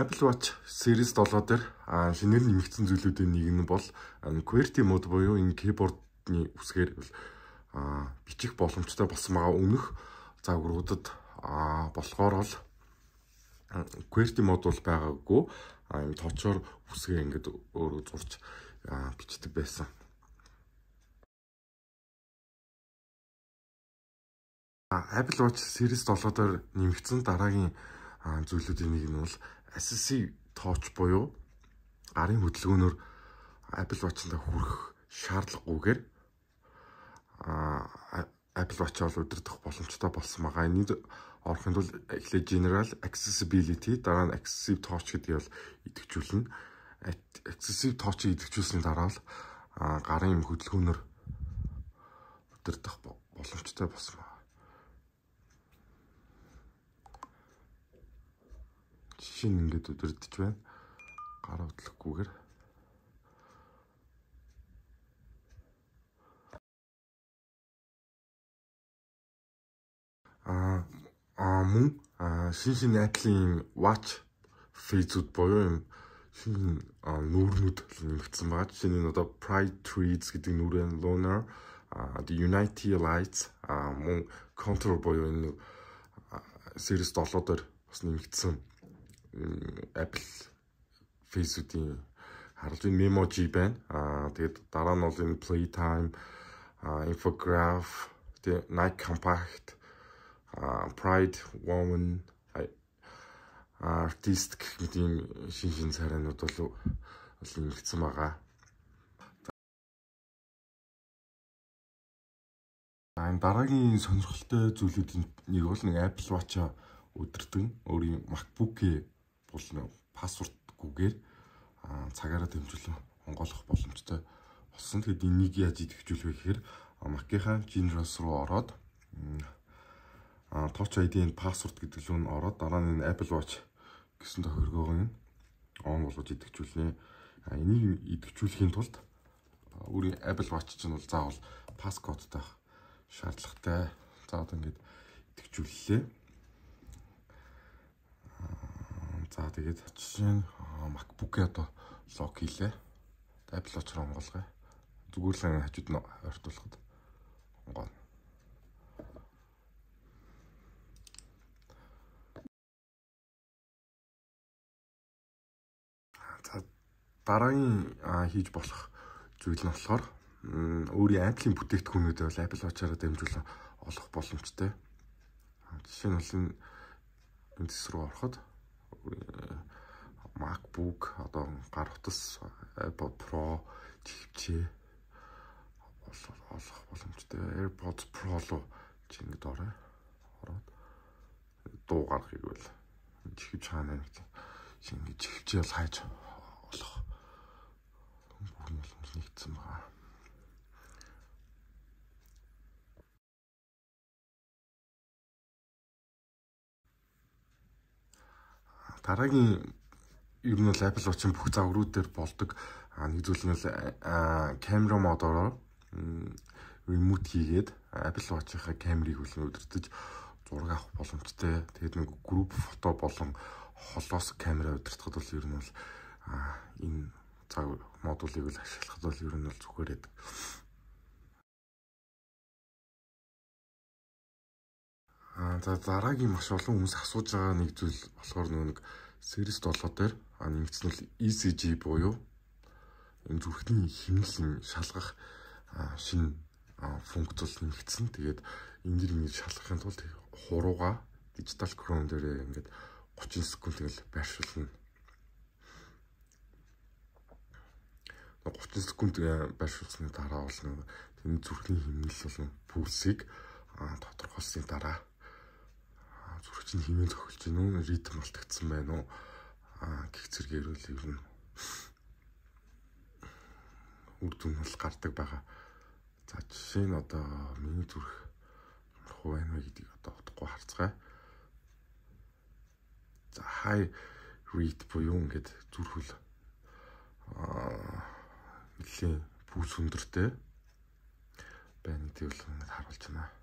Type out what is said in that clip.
Apple Watch Series 7 дээр шинээр нэмэгдсэн зүйлүүдийн нэг нь бол QWERTY мод буюу энэ keyboard-ны үсгээр бичих боломжтой болсон байгаа өмнөх загваруудад болохоор л QWERTY мод бол байгаагүй юм тоочор үсгээ ингээд өөрөө зурж бичдэг байсан. Apple Watch Series 7-оор нэмэгдсэн дараагийн зүйлүүдийн нэг нь бол SSC Touch буюу гарын хөдөлгөөнөөр Apple Watch-тай хүрэх шаардлагагүйгээр Apple Watch-аа бол удирдах боломжтой болсон байгаа. Энийг орохын тулд эхлээд General Accessibility дараа нь Accessible Touch гэдгийг бол идэвхжүүлнэ. Accessible Touch-ийг идэвхжүүлсний дараа л гарын хөдөлгөөнөөр удирдах боломжтой болсон байна. шин ингээд өдөрдөж байна. Гар утлахгүйгээр. Аа аа мөн аа шин шин айтлын watch фейзүүд боёо юм шин нүүрнүүд нэмэгдсэн байгаа. Жишээ нь одоо Pride Trees гэдэг нүүрэн Lunar а the United Lights а мөн Contour боёо энэ series 7 дээр бас нэмэгдсэн Apple Face-үүдийн харалж байна. Memoji байна. Аа тэгээд дараа нь бол энэ Playtime, Infograph, тэгээд Nike Compact, Pride Woman артист гэх мэт ийм шин шин царайнууд бол нэмэгдсэн байгаа. Энэ дараагийн сонирхолтой зүйлүүдийн нэг бол нэг Apple Watch-а өдөртөн өөрийн MacBook-ээ бол пассвортгүйгээр цагаараа дэмжлэн онгойлгох боломжтой болсон. Тэгэхэд энийг яаж идэвхжүүлвэ гэхээр Mac-ийн Genius руу ороод Touch ID-ийн пассворт гэдэг л нь ороод дараа нь Apple Watch гэсэн тохиргоог нь он болгож идэвхжүүлнэ. Энийг идэвхжүүлэхийн тулд өөрийн Apple Watch чинь бол заавал пасскодтай шаардлагатай. За одоо ингэж идэвхжүүллээ. За тэгээд жишээ нь MacBook-ийг одоо лог хийлээ. Apple Watch руу онгоолгоё. Зүгээр л энэ хажууд нь ойртуулахад онгоол. За дараагийн хийж болох зүйл нь болохоор өөрийн айдлын бүтээгдэхүүнүүдээ бол Apple Watch-аараа дамжуулан олох боломжтой. Жишээ нь бол энэ дэс рүү ороход Э, MacBook одоо гар утас iPod Pro чигчээ олох боломжтой. AirPods Pro руу чи ингээд орой. Ороод дуу гаргахыг бол чихвч хаана нэг чи ингээд чихвч ял хайж олох дараагийн ер нь бол Apple Watch-ын бүх загварууд дээр болдог нэг зүйл нь бол камера модороо remote хийгээд Apple Watch-ийнхаа камерыг үлэн удирдах зураг авах боломжтой. Тэгээд нэг group фото болон холоос камера удирдахад бол ер нь бол энэ цаг модулыг л ашиглахад бол ер нь бол зүгээрээд Аа за дараагийн маш олон хүмүүс асууж байгаа нэг зүйл болохоор нөгөө нэг Series 7 дээр аа нэмэгдснэл ECG буюу энэ зүрхний хэмнэлэн шалгах шинэ функцл нэмэгдсэн. Тэгээд ингээд ингээд шалгахын тулд хурууга дижитал Chrome дээр ингээд 30 секунд тэгэл байршуулна. 30 секунд э, байршуулсны дараа болно. Тэний зүрхний хэмнэл болон пульсийг тодорхойлсны дараа сонсогч нь хэмээн тохилж байна уу? Ритм алтагдсан байна уу? Аа гих зэрэг ирүүл ер нь үр дүн бол гардаг байгаа. За жишээ нь одоо миний зүрх хуу байна вэ гэдгийг одоо утгагүй харцгаа. За хай read буюу ингээд зүрхэл аа нэлийн бүс өндөртэй байна гэдгийг л ингээд харуулж байна.